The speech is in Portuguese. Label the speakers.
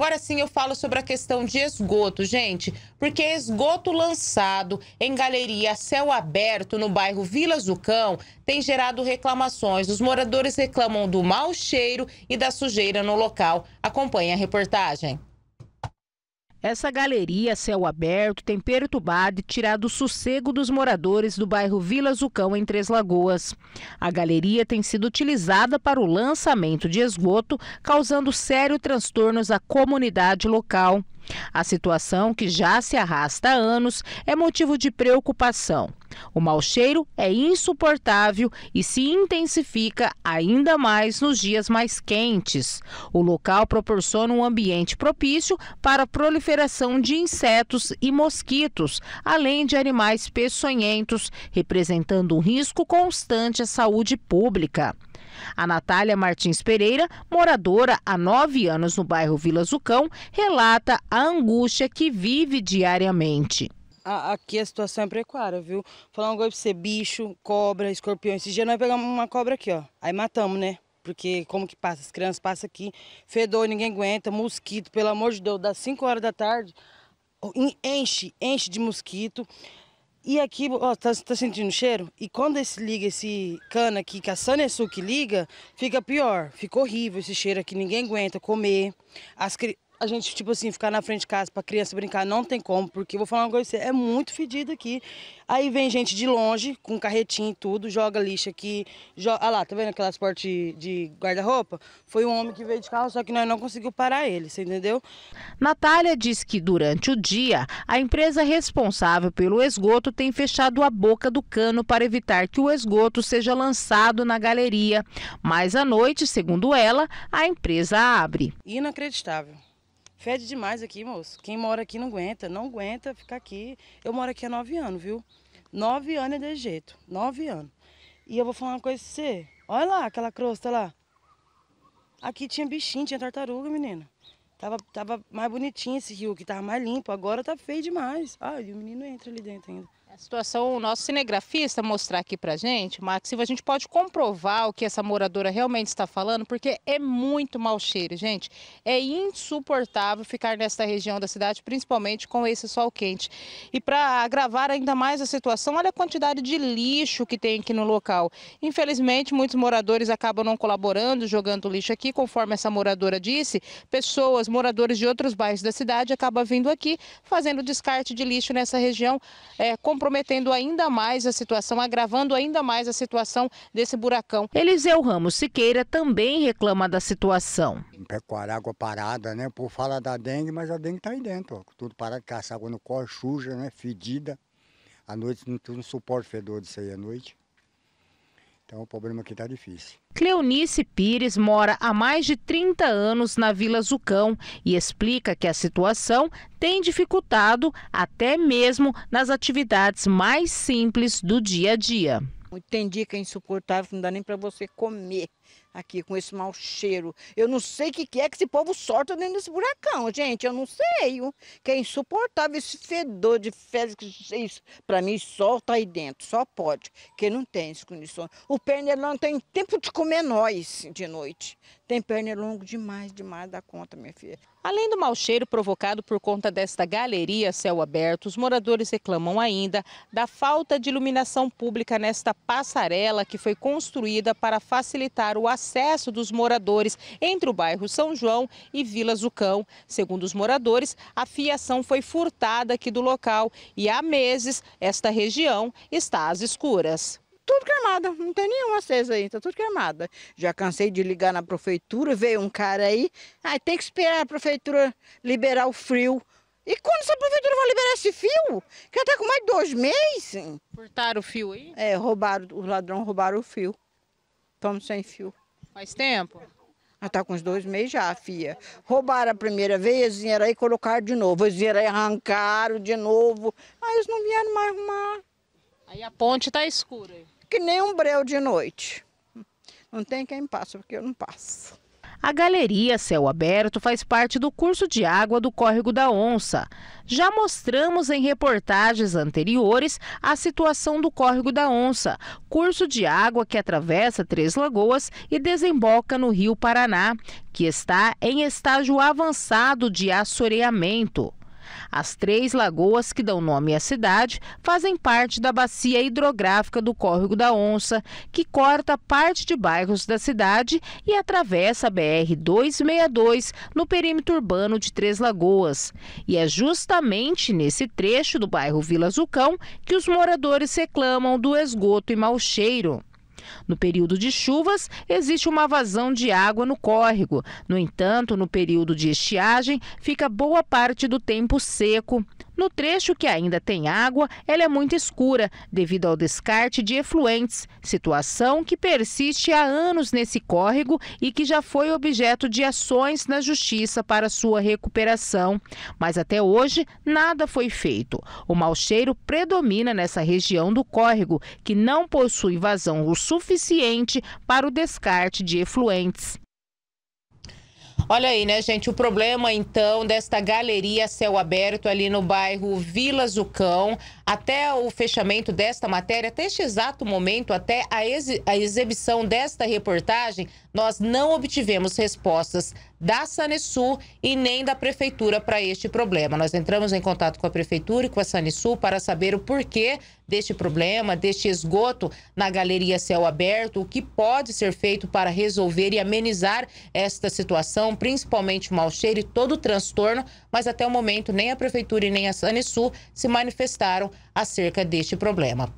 Speaker 1: Agora sim eu falo sobre a questão de esgoto, gente, porque esgoto lançado em galeria céu aberto no bairro Vila Zucão tem gerado reclamações. Os moradores reclamam do mau cheiro e da sujeira no local. Acompanhe a reportagem. Essa galeria a céu aberto tem perturbado e tirado o sossego dos moradores do bairro Vila Zucão, em Três Lagoas. A galeria tem sido utilizada para o lançamento de esgoto, causando sérios transtornos à comunidade local. A situação, que já se arrasta há anos, é motivo de preocupação. O mau cheiro é insuportável e se intensifica ainda mais nos dias mais quentes. O local proporciona um ambiente propício para a proliferação de insetos e mosquitos, além de animais peçonhentos, representando um risco constante à saúde pública. A Natália Martins Pereira, moradora há nove anos no bairro Vila Zucão, relata a angústia que vive diariamente.
Speaker 2: Aqui a situação é precária, viu? Falando agora pra ser bicho, cobra, escorpião. Esse dia nós pegamos uma cobra aqui, ó. Aí matamos, né? Porque como que passa? As crianças passam aqui, fedor, ninguém aguenta, mosquito, pelo amor de Deus, das 5 horas da tarde, enche, enche de mosquito. E aqui, ó, tá, tá sentindo o cheiro? E quando esse liga esse cana aqui, que a Sanesu que liga, fica pior. Fica horrível esse cheiro aqui, ninguém aguenta comer. As crianças a gente, tipo assim, ficar na frente de casa pra criança brincar não tem como, porque vou falar uma coisa, é muito fedido aqui. Aí vem gente de longe, com carretinho e tudo, joga lixo aqui. Joga... Ah lá, tá vendo aquelas portas de, guarda-roupa? Foi um homem que veio de carro, só que nós não conseguiu parar ele, você
Speaker 1: entendeu? Natália diz que durante o dia, a empresa responsável pelo esgoto tem fechado a boca do cano para evitar que o esgoto seja lançado na galeria. Mas à noite, segundo ela, a empresa abre.
Speaker 2: Inacreditável. Fede demais aqui, moço. Quem mora aqui não aguenta, não aguenta ficar aqui. Eu moro aqui há nove anos, viu? Nove anos é de jeito, nove anos. E eu vou falar uma coisa pra você. Olha lá aquela crosta lá. Aqui tinha bichinho, tinha tartaruga, menina. Tava, tava mais bonitinho esse rio, que tava mais limpo. Agora tá feio demais. Ah, e o menino entra ali dentro ainda
Speaker 1: situação, o nosso cinegrafista mostrar aqui pra gente, Max a gente pode comprovar o que essa moradora realmente está falando, porque é muito mau cheiro, gente. É insuportável ficar nesta região da cidade, principalmente com esse sol quente. E para agravar ainda mais a situação, olha a quantidade de lixo que tem aqui no local. Infelizmente, muitos moradores acabam não colaborando, jogando lixo aqui, conforme essa moradora disse, pessoas, moradores de outros bairros da cidade acabam vindo aqui fazendo descarte de lixo nessa região, é, comprometendo ainda mais a situação, agravando ainda mais a situação desse buracão. Eliseu Ramos Siqueira também reclama da situação. Pecuária, água parada, né? Por falar da dengue, mas a dengue está aí dentro. Ó. Tudo parado, caça água no corre, suja, né? Fedida. À noite não, não suporta fedor disso aí à noite. Então o problema aqui está difícil. Cleonice Pires mora há mais de 30 anos na Vila Zucão e explica que a situação tem dificultado até mesmo nas atividades mais simples do dia a dia.
Speaker 3: Tem dia que é insuportável, não dá nem para você comer aqui com esse mau cheiro. Eu não sei o que, que é que esse povo sorta dentro desse buracão, gente. Eu não sei. Que é insuportável esse fedor de fezes. vocês, pra mim, solta aí dentro. Só pode. Que não tem essas condições. O pernilongo tem tempo de comer nós de noite. Tem pernilongo demais, demais da conta, minha filha. Além
Speaker 1: do mau cheiro provocado por conta desta galeria céu aberto, os moradores reclamam ainda da falta de iluminação pública nesta passarela que foi construída para facilitar o o acesso dos moradores entre o bairro São João e Vila Zucão. Segundo os moradores, a fiação foi furtada aqui do local e há meses
Speaker 3: esta região está às escuras tudo queimada, não tem nenhuma acesa aí, tá tudo queimada. Já cansei de ligar na prefeitura, veio um cara aí, aí tem que esperar a prefeitura liberar o frio. E quando essa prefeitura vai liberar esse fio? Que até tá com mais de dois meses. Furtaram o fio aí? É, roubaram, os ladrões roubaram o fio. Estamos sem fio. Faz tempo? Está ah, com uns dois meses já, filha. Roubaram a primeira vez, eles vieram aí e colocaram de novo. Eles vieram aí arrancaram de novo. Aí eles não vieram mais arrumar. Aí a ponte tá escura. Que nem um breu de noite. Não tem quem passa, porque eu não passo.
Speaker 1: A galeria Céu Aberto faz parte do curso de água do Córrego da Onça. Já mostramos em reportagens anteriores a situação do Córrego da Onça, curso de água que atravessa Três Lagoas e desemboca no Rio Paraná, que está em estágio avançado de assoreamento. As três lagoas que dão nome à cidade fazem parte da bacia hidrográfica do Córrego da Onça, que corta parte de bairros da cidade e atravessa a BR-262 no perímetro urbano de Três Lagoas. E é justamente nesse trecho do bairro Vila Zucão que os moradores reclamam do esgoto e mau cheiro. No período de chuvas, existe uma vazão de água no córrego. No entanto, no período de estiagem, fica boa parte do tempo seco. No trecho que ainda tem água, ela é muito escura devido ao descarte de efluentes, situação que persiste há anos nesse córrego e que já foi objeto de ações na justiça para sua recuperação. Mas até hoje, nada foi feito. O mau cheiro predomina nessa região do córrego, que não possui vazão o suficiente para o descarte de efluentes. Olha aí, né, gente? O problema, então, desta galeria céu aberto ali no bairro Vila Zucão, até o fechamento desta matéria, até este exato momento, até a, ex a exibição desta reportagem, nós não obtivemos respostas da Sanesu e nem da Prefeitura para este problema. Nós entramos em contato com a Prefeitura e com a Sanesu para saber o porquê deste problema, deste esgoto na Galeria Céu Aberto, o que pode ser feito para resolver e amenizar esta situação, principalmente o mau cheiro e todo o transtorno, mas até o momento nem a Prefeitura e nem a Sanesul se manifestaram acerca deste problema.